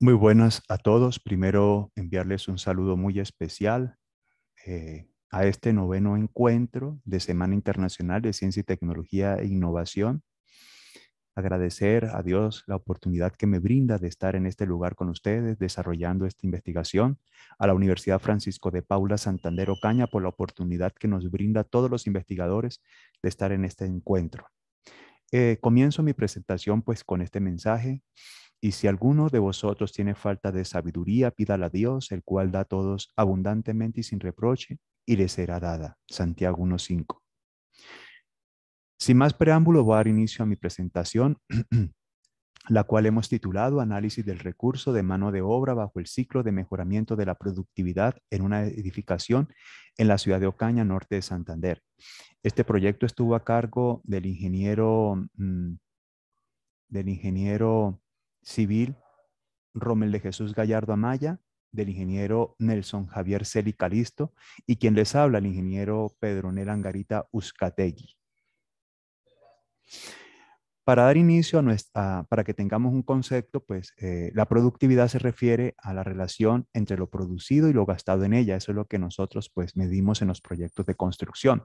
Muy buenas a todos. Primero enviarles un saludo muy especial eh, a este noveno encuentro de Semana Internacional de Ciencia y Tecnología e Innovación. Agradecer a Dios la oportunidad que me brinda de estar en este lugar con ustedes desarrollando esta investigación, a la Universidad Francisco de Paula Santander Ocaña por la oportunidad que nos brinda a todos los investigadores de estar en este encuentro. Eh, comienzo mi presentación pues con este mensaje y si alguno de vosotros tiene falta de sabiduría, pídala a Dios, el cual da a todos abundantemente y sin reproche, y le será dada. Santiago 1.5. Sin más preámbulo, voy a dar inicio a mi presentación, la cual hemos titulado Análisis del recurso de mano de obra bajo el ciclo de mejoramiento de la productividad en una edificación en la ciudad de Ocaña, norte de Santander. Este proyecto estuvo a cargo del ingeniero, mm, del ingeniero civil Romel de Jesús Gallardo Amaya, del ingeniero Nelson Javier Celi Calisto y quien les habla, el ingeniero Pedro Nel Angarita Uzcategui. Para dar inicio a nuestra, para que tengamos un concepto, pues eh, la productividad se refiere a la relación entre lo producido y lo gastado en ella. Eso es lo que nosotros pues medimos en los proyectos de construcción.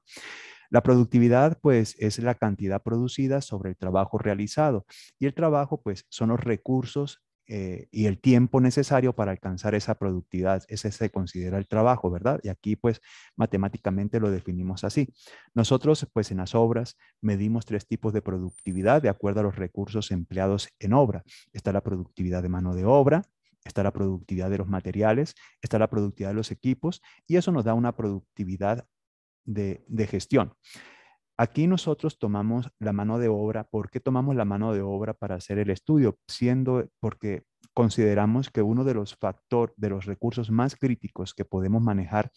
La productividad, pues, es la cantidad producida sobre el trabajo realizado y el trabajo, pues, son los recursos eh, y el tiempo necesario para alcanzar esa productividad. Ese se considera el trabajo, ¿verdad? Y aquí, pues, matemáticamente lo definimos así. Nosotros, pues, en las obras medimos tres tipos de productividad de acuerdo a los recursos empleados en obra. Está la productividad de mano de obra, está la productividad de los materiales, está la productividad de los equipos y eso nos da una productividad de, gestión. Aquí nosotros tomamos la mano de obra. ¿Por qué tomamos la mano de obra para hacer el estudio? Siendo porque consideramos que uno de los factores, de los recursos más críticos que podemos manejar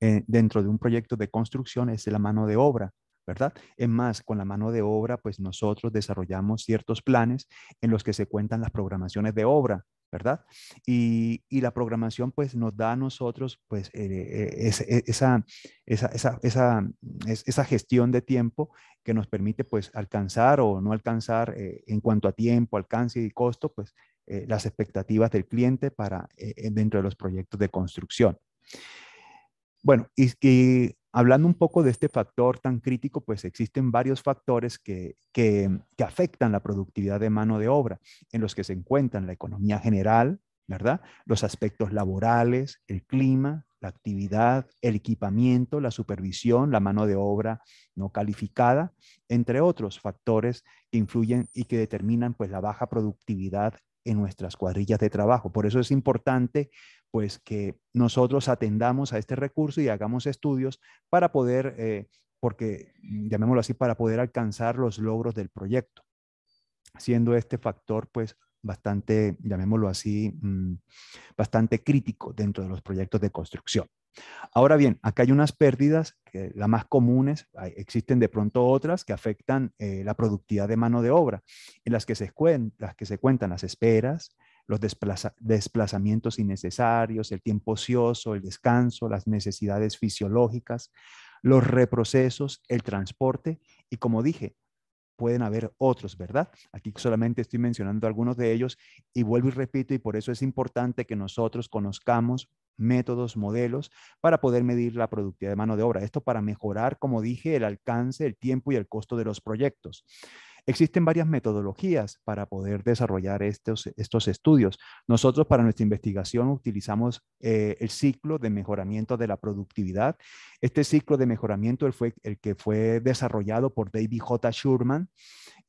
eh, dentro de un proyecto de construcción es la mano de obra. ¿verdad? Es más, con la mano de obra, pues nosotros desarrollamos ciertos planes en los que se cuentan las programaciones de obra, ¿verdad? Y, la programación pues nos da a nosotros pues eh, eh, e, esa, esa, gestión de tiempo que nos permite pues alcanzar o no alcanzar eh, en cuanto a tiempo, alcance y costo pues las expectativas del cliente para dentro de los proyectos de construcción. Bueno, y, y Hablando un poco de este factor tan crítico, pues existen varios factores que, que, afectan la productividad de mano de obra, en los que se encuentran la economía general, ¿verdad? Los aspectos laborales, el clima, la actividad, el equipamiento, la supervisión, la mano de obra no calificada, entre otros factores que influyen y que determinan pues la baja productividad en nuestras cuadrillas de trabajo. Por eso es importante pues que nosotros atendamos a este recurso y hagamos estudios para poder, eh, porque mm, llamémoslo así, para poder alcanzar los logros del proyecto, siendo este factor pues bastante, llamémoslo así, mm, bastante crítico dentro de los proyectos de construcción. Ahora bien, acá hay unas pérdidas, que las más comunes, existen de pronto otras que afectan eh, la productividad de mano de obra, en las que se cuentan las esperas, los desplazamientos innecesarios, el tiempo ocioso, el descanso, las necesidades fisiológicas, los reprocesos, el transporte y como dije, pueden haber otros, ¿verdad? Aquí solamente estoy mencionando algunos de ellos y vuelvo y repito, y por eso es importante que nosotros conozcamos métodos, modelos para poder medir la productividad de mano de obra. Esto para mejorar, como dije, el alcance, el tiempo y el costo de los proyectos. Existen varias metodologías para poder desarrollar estos, estos estudios. Nosotros para nuestra investigación utilizamos eh, el ciclo de mejoramiento de la productividad. Este ciclo de mejoramiento fue el que fue desarrollado por David J. Sherman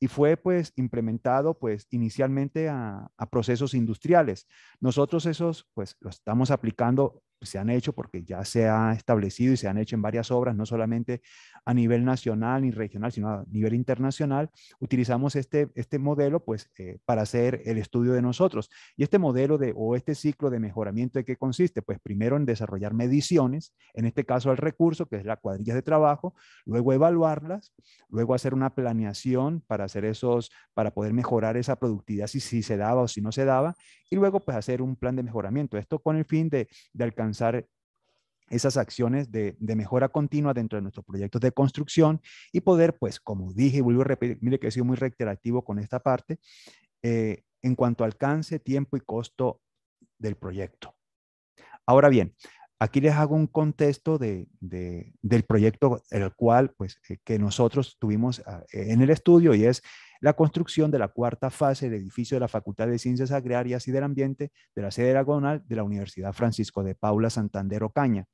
y fue pues implementado pues inicialmente a, procesos industriales. Nosotros esos pues lo estamos aplicando se han hecho porque ya se ha establecido y se han hecho en varias obras, no solamente a nivel nacional ni regional, sino a nivel internacional, utilizamos este, este modelo pues, eh, para hacer el estudio de nosotros. Y este modelo de, o este ciclo de mejoramiento, ¿de qué consiste? Pues primero en desarrollar mediciones, en este caso al recurso, que es la cuadrilla de trabajo, luego evaluarlas, luego hacer una planeación para hacer esos, para poder mejorar esa productividad, si, se daba o si no se daba, y luego pues hacer un plan de mejoramiento. Esto con el fin de, de alcanzar esas acciones de, mejora continua dentro de nuestro proyecto de construcción y poder, pues, como dije, vuelvo a repetir, mire que he sido muy reiterativo con esta parte, eh, en cuanto alcance, tiempo y costo del proyecto. Ahora bien, aquí les hago un contexto del proyecto el cual, pues, eh, que nosotros tuvimos ah, en el estudio y es la construcción de la cuarta fase del edificio de la Facultad de Ciencias Agrarias y del Ambiente de la sede diagonal de la Universidad Francisco de Paula Santander Ocaña.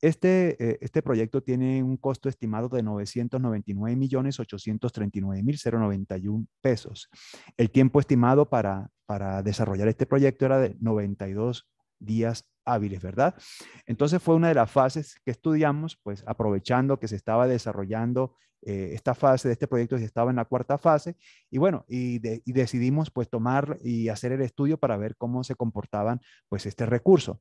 Este, eh, este proyecto tiene un costo estimado de 999.839.091 pesos. El tiempo estimado para, para desarrollar este proyecto era de 92 días hábiles, ¿verdad? Entonces fue una de las fases que estudiamos, pues aprovechando que se estaba desarrollando eh, esta fase de este proyecto, se estaba en la cuarta fase, y bueno, y, y, decidimos pues tomar y hacer el estudio para ver cómo se comportaban pues este recurso.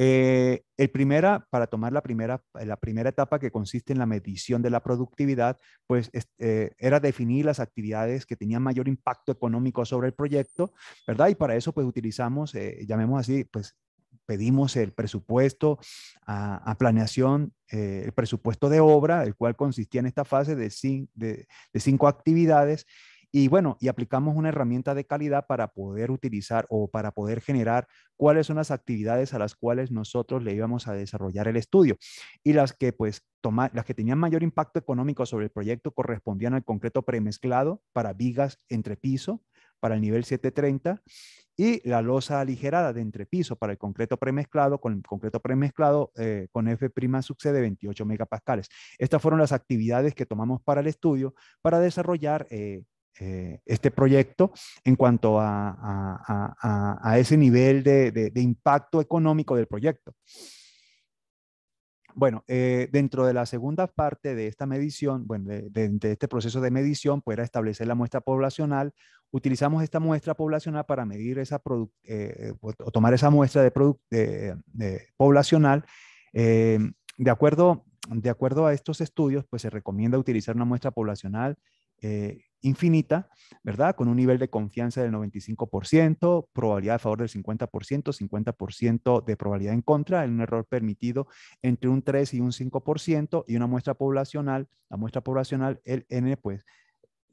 Eh, el primera, para tomar la primera, la primera etapa que consiste en la medición de la productividad, pues eh, era definir las actividades que tenían mayor impacto económico sobre el proyecto, ¿verdad? Y para eso pues utilizamos, eh, llamemos así, pues pedimos el presupuesto a, planeación, eh, el presupuesto de obra, el cual consistía en esta fase de, de cinco actividades y bueno, y aplicamos una herramienta de calidad para poder utilizar o para poder generar cuáles son las actividades a las cuales nosotros le íbamos a desarrollar el estudio y las que pues las que tenían mayor impacto económico sobre el proyecto correspondían al concreto premezclado para vigas entrepiso para el nivel 730 y la losa aligerada de entrepiso para el concreto premezclado con el concreto premezclado eh, con F' prima sucede 28 megapascales. Estas fueron las actividades que tomamos para el estudio para desarrollar eh, eh, este proyecto en cuanto a, ese nivel de, impacto económico del proyecto. Bueno, eh, dentro de la segunda parte de esta medición, bueno, de, este proceso de medición, pues era establecer la muestra poblacional. Utilizamos esta muestra poblacional para medir esa eh, o tomar esa muestra de poblacional. Eh, de, acuerdo, de acuerdo a estos estudios, pues se recomienda utilizar una muestra poblacional infinita, ¿verdad? Con un nivel de confianza del 95%, probabilidad a favor del 50%, 50% de probabilidad en contra, el un error permitido entre un 3 y un 5% y una muestra poblacional, la muestra poblacional, el N, pues,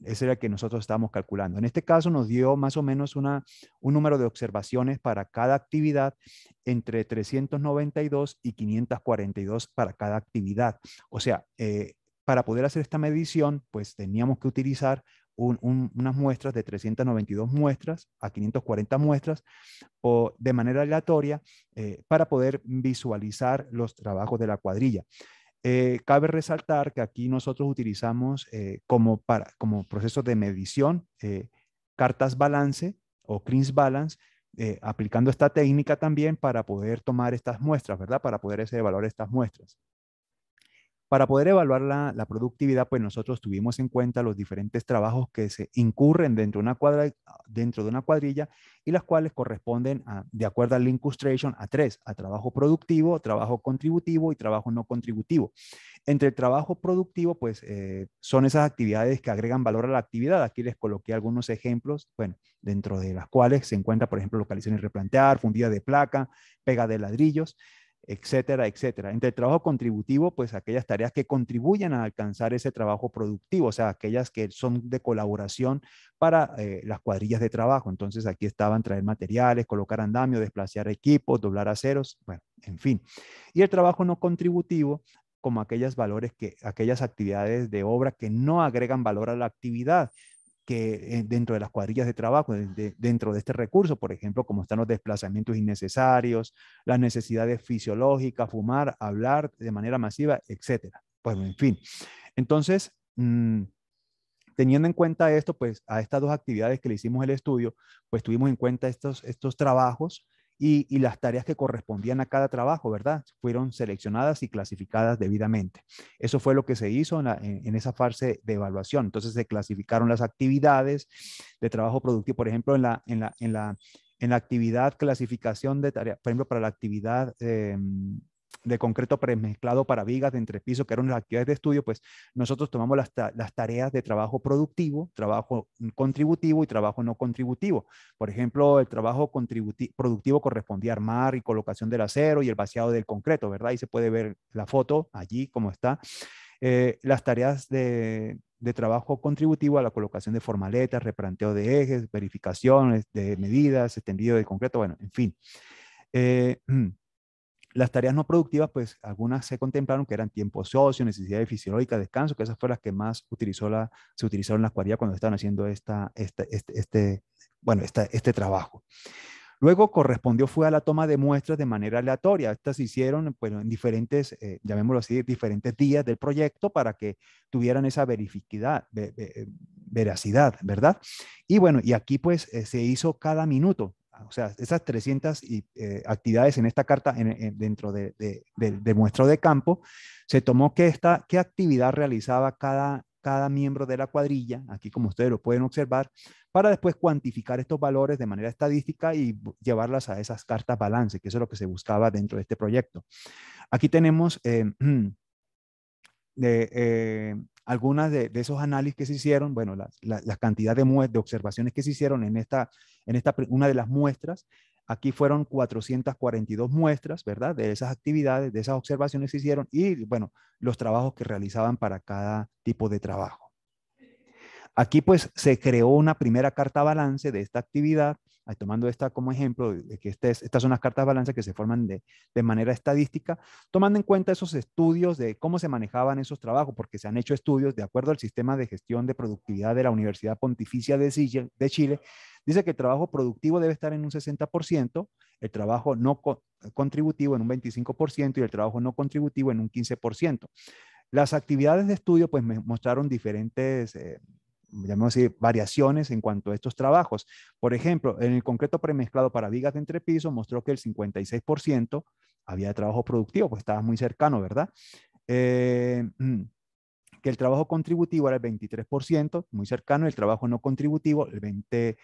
ese era el que nosotros estábamos calculando. En este caso nos dio más o menos una, un número de observaciones para cada actividad entre 392 y 542 para cada actividad. O sea, eh, para poder hacer esta medición, pues teníamos que utilizar unas muestras de 392 muestras a 540 muestras o de manera aleatoria eh, para poder visualizar los trabajos de la cuadrilla. Eh, cabe resaltar que aquí nosotros utilizamos eh, como, para, como proceso de medición cartas balance o Cleans Balance, aplicando esta técnica también para poder tomar estas muestras, ¿verdad? Para poder evaluar estas muestras. Para poder evaluar la, productividad, pues nosotros tuvimos en cuenta los diferentes trabajos que se incurren dentro de una, ah, cuadrilla y las cuales corresponden, de acuerdo al incustration, a tres, a trabajo productivo, trabajo contributivo y trabajo no contributivo. Entre el trabajo productivo, pues eh, son esas actividades que agregan valor a la actividad. Aquí les coloqué algunos ejemplos, bueno, dentro de las cuales se encuentra, por ejemplo, localización y replantear, fundida de placa, pega de ladrillos etcétera, etcétera. Entre el trabajo contributivo, pues aquellas tareas que contribuyen a alcanzar ese trabajo productivo, o sea, aquellas que son de colaboración para eh, las cuadrillas de trabajo. Entonces aquí estaban traer materiales, colocar andamio, desplazar equipos, doblar aceros, bueno, en fin. Y el trabajo no contributivo como aquellas valores que, aquellas actividades de obra que no agregan valor a la actividad, que eh, dentro de las cuadrillas de trabajo, dentro de este recurso, por ejemplo, como están los desplazamientos innecesarios, las necesidades fisiológicas, fumar, hablar de manera masiva, etcétera. Pues en fin. Entonces, mm, teniendo en cuenta esto, pues a estas dos actividades que le hicimos el estudio, pues tuvimos en cuenta estos, estos trabajos y, las tareas que correspondían a cada trabajo, ¿verdad? Fueron seleccionadas y clasificadas debidamente. Eso fue lo que se hizo en, esa fase de evaluación. Entonces se clasificaron las actividades de trabajo productivo, por ejemplo, en la, en la, en la, en la actividad clasificación de tarea. por ejemplo, para la actividad... Em, de concreto premezclado para vigas de entrepiso, que eran las actividades de estudio, pues nosotros tomamos las, tareas de trabajo productivo, trabajo contributivo y trabajo no contributivo. Por ejemplo, el trabajo productivo correspondía a armar y colocación del acero y el vaciado del concreto, ¿verdad? Y se puede ver la foto allí como está. Eh, las tareas de, trabajo contributivo a la colocación de formaletas, replanteo de ejes, verificaciones de medidas, extendido del concreto, bueno, en fin. Eh, Las tareas no productivas, pues algunas se contemplaron que eran tiempo socio, necesidades fisiológica, descanso, que esas fueron las que más utilizó la, se utilizaron las cuadrillas cuando estaban haciendo esta, este, este, bueno, este trabajo. Luego correspondió fue a la toma de muestras de manera aleatoria. Estas se hicieron pues, en diferentes, eh, llamémoslo así, diferentes días del proyecto para que tuvieran esa verificidad, veracidad, ¿verdad? Y bueno, y aquí pues eh, se hizo cada minuto o sea, esas 300 eh, actividades en esta carta dentro de, de, de, campo, se tomó qué, actividad realizaba cada, cada miembro de la cuadrilla, aquí como ustedes lo pueden observar, para después cuantificar estos valores de manera estadística y llevarlas a esas cartas balance, que eso es lo que se buscaba dentro de este proyecto. Aquí tenemos... Eh, eh, algunas de, esos análisis que se hicieron, bueno, la, la, cantidad de, de observaciones que se hicieron en esta, en esta, una de las muestras, aquí fueron 442 muestras, ¿verdad? De esas actividades, de esas observaciones que se hicieron y, bueno, los trabajos que realizaban para cada tipo de trabajo. Aquí pues se creó una primera carta balance de esta actividad tomando esta como ejemplo, de que estas son las cartas balanza que se forman de, de, manera estadística, tomando en cuenta esos estudios de cómo se manejaban esos trabajos, porque se han hecho estudios de acuerdo al sistema de gestión de productividad de la Universidad Pontificia de Chile, de Chile dice que el trabajo productivo debe estar en un 60%, el trabajo no contributivo en un 25% y el trabajo no contributivo en un 15%. Las actividades de estudio pues me mostraron diferentes... Eh, llamemos así, variaciones en cuanto a estos trabajos. Por ejemplo, en el concreto premezclado para vigas de entrepiso mostró que el 56% había trabajo productivo, pues estaba muy cercano, ¿verdad? Eh, mm, que el trabajo contributivo era el 23%, muy cercano, el trabajo no contributivo el 20%.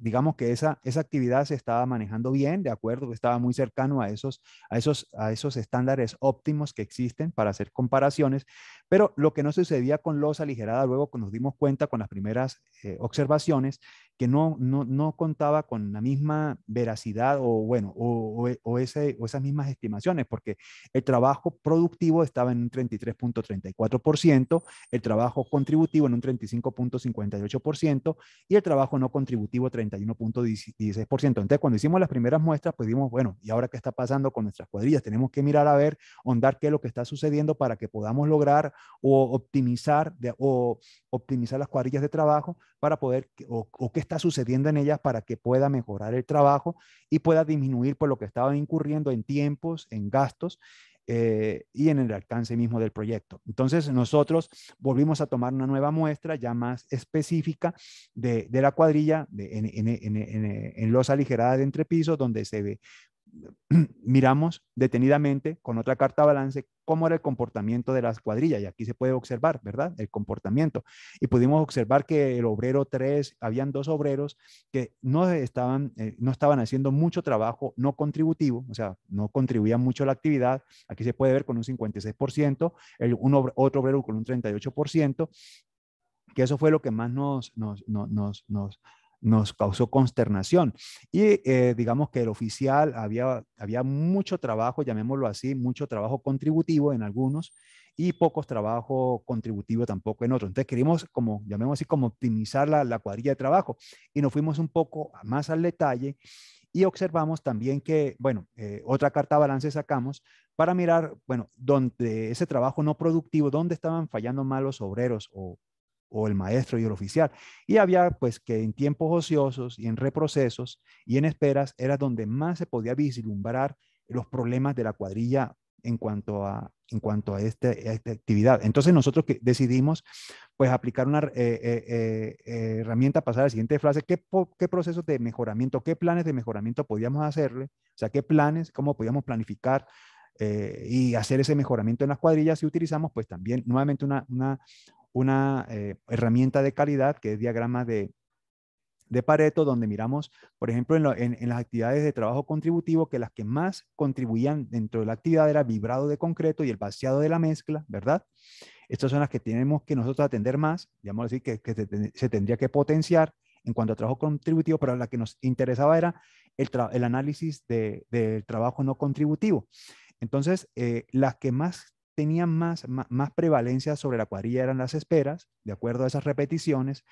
Digamos que esa, esa actividad se estaba manejando bien, de acuerdo, estaba muy cercano a esos, a, esos, a esos estándares óptimos que existen para hacer comparaciones, pero lo que no sucedía con los aligerada luego nos dimos cuenta con las primeras eh, observaciones que no, no, no, contaba con la misma veracidad o, bueno, o, o, ese, o esas mismas estimaciones, porque el trabajo productivo estaba en un 33.34%, el trabajo contributivo en un 35.58% y el trabajo no contributivo 31.16%. Entonces, cuando hicimos las primeras muestras, pues dimos, bueno, ¿y ahora qué está pasando con nuestras cuadrillas? Tenemos que mirar a ver, ondar qué es lo que está sucediendo para que podamos lograr o optimizar o optimizar las cuadrillas de trabajo para poder o, o qué está sucediendo en ellas para que pueda mejorar el trabajo y pueda disminuir por pues, lo que estaba incurriendo en tiempos, en gastos eh, y en el alcance mismo del proyecto. Entonces nosotros volvimos a tomar una nueva muestra ya más específica de, la cuadrilla en, en, en, losa de entrepiso, donde se ve miramos detenidamente con otra carta balance cómo era el comportamiento de las cuadrillas. Y aquí se puede observar, ¿verdad? El comportamiento. Y pudimos observar que el obrero 3, habían dos obreros que no estaban, eh, no estaban haciendo mucho trabajo no contributivo, o sea, no contribuían mucho a la actividad. Aquí se puede ver con un 56%, el, otro obrero con un 38%, que eso fue lo que más nos, nos, nos nos causó consternación. Y eh, digamos que el oficial había, había mucho trabajo, llamémoslo así, mucho trabajo contributivo en algunos y pocos trabajo contributivo tampoco en otros. Entonces queríamos, como llamemos así, como optimizar la, la cuadrilla de trabajo y nos fuimos un poco más al detalle y observamos también que, bueno, eh, otra carta balance sacamos para mirar, bueno, donde ese trabajo no productivo, dónde estaban fallando mal los obreros o o el maestro y el oficial. Y había pues que en tiempos ociosos y en reprocesos y en esperas era donde más se podía vislumbrar los problemas de la cuadrilla en cuanto a, en cuanto a, este, esta actividad. Entonces nosotros que decidimos pues aplicar una eh, eh, eh, herramienta, pasar a la siguiente frase, ¿qué, ¿qué procesos de mejoramiento, qué planes de mejoramiento podíamos hacerle? O sea, qué planes, cómo podíamos planificar y hacer ese mejoramiento en las cuadrillas y utilizamos pues también nuevamente una, una, una eh, herramienta de calidad que es diagrama de, Pareto, donde miramos, por ejemplo, en, las actividades de trabajo contributivo, que las que más contribuían dentro de la actividad era vibrado de concreto y el vaciado de la mezcla, ¿verdad? Estas son las que tenemos que nosotros atender más, digamos así, que, se, tendría que potenciar en cuanto a trabajo contributivo, pero la que nos interesaba era el, análisis del trabajo no contributivo. Entonces, eh, las que más tenían más, más, prevalencia sobre la cuadrilla eran las esperas, de acuerdo a esas repeticiones,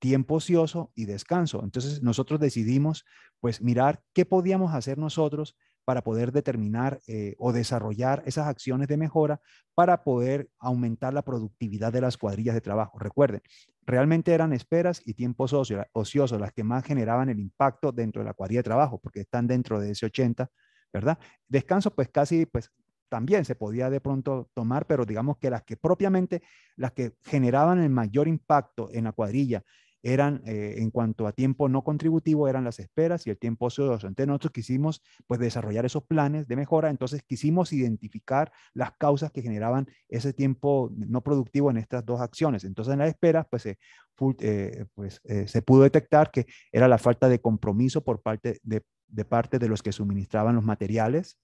tiempo ocioso y descanso. Entonces nosotros decidimos pues mirar qué podíamos hacer nosotros para poder determinar eh, o desarrollar esas acciones de mejora para poder aumentar la productividad de las cuadrillas de trabajo. Recuerden, realmente eran esperas y tiempos ocioso ociosos las que más generaban el impacto dentro de la cuadrilla de trabajo, porque están dentro de ese 80, ¿verdad? Descanso, pues casi, pues también se podía de pronto tomar, pero digamos que las que propiamente, las que generaban el mayor impacto en la cuadrilla eran, eh, en cuanto a tiempo no contributivo, eran las esperas y el tiempo ocioso. Entonces nosotros quisimos pues desarrollar esos planes de mejora, entonces quisimos identificar las causas que generaban ese tiempo no productivo en estas dos acciones. Entonces en las esperas pues, eh, pues eh, se pudo detectar que era la falta de compromiso por parte de de parte de los que suministraban los materiales.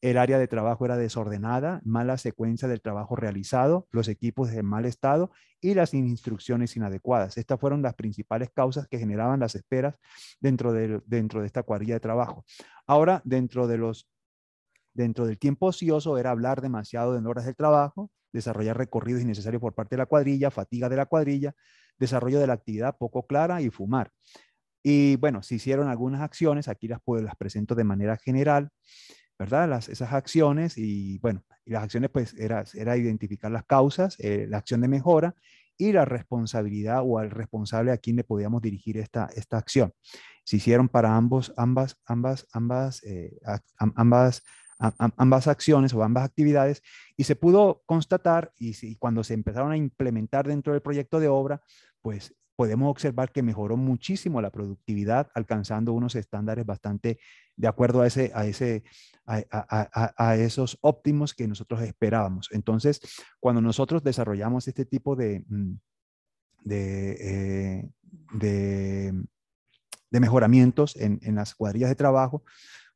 El área de trabajo era desordenada, mala secuencia del trabajo realizado, los equipos en mal estado y las instrucciones inadecuadas. Estas fueron las principales causas que generaban las esperas dentro de, dentro de esta cuadrilla de trabajo. Ahora, dentro de los dentro del tiempo ocioso era hablar demasiado en horas del trabajo, desarrollar recorridos innecesarios por parte de la cuadrilla, fatiga de la cuadrilla, desarrollo de la actividad poco clara y fumar. Y bueno, se hicieron algunas acciones, aquí las, puedo, las presento de manera general, ¿verdad? Las, esas acciones y bueno, y las acciones pues era, era identificar las causas, eh, la acción de mejora y la responsabilidad o al responsable a quien le podíamos dirigir esta, esta acción. Se hicieron para ambos, ambas, ambas, ambas, eh, ambas, ambas acciones o ambas actividades y se pudo constatar y, cuando se empezaron a implementar dentro del proyecto de obra, pues podemos observar que mejoró muchísimo la productividad, alcanzando unos estándares bastante de acuerdo a, ese, a, ese, a, esos óptimos que nosotros esperábamos. Entonces, cuando nosotros desarrollamos este tipo de, mm, eh, de, de, mejoramientos en, en las cuadrillas de trabajo,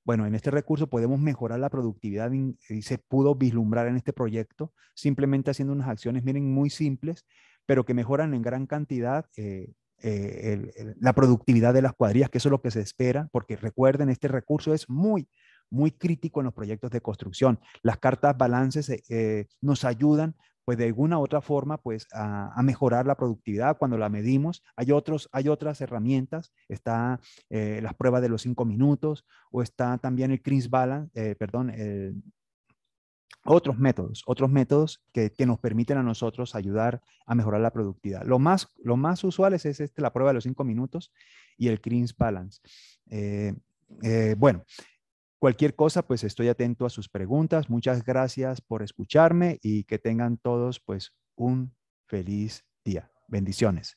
bueno, en este recurso podemos mejorar la productividad y se pudo vislumbrar en este proyecto simplemente haciendo unas acciones, miren, muy simples, pero que mejoran en gran cantidad eh, eh, la productividad de las cuadrillas, que eso es lo que se espera, porque recuerden, este recurso es muy, muy crítico en los proyectos de construcción. Las cartas balances eh, nos ayudan pues de alguna u otra forma, pues a, mejorar la productividad cuando la medimos. Hay, otros, hay otras herramientas, está las pruebas de los cinco minutos o está también el Chris Balance, perdón, el, otros métodos, otros métodos que, nos permiten a nosotros ayudar a mejorar la productividad. Lo más, lo más usual es este, la prueba de los cinco minutos y el Greens Balance. Eh, eh, bueno, cualquier cosa, pues estoy atento a sus preguntas. Muchas gracias por escucharme y que tengan todos pues un feliz día. Bendiciones.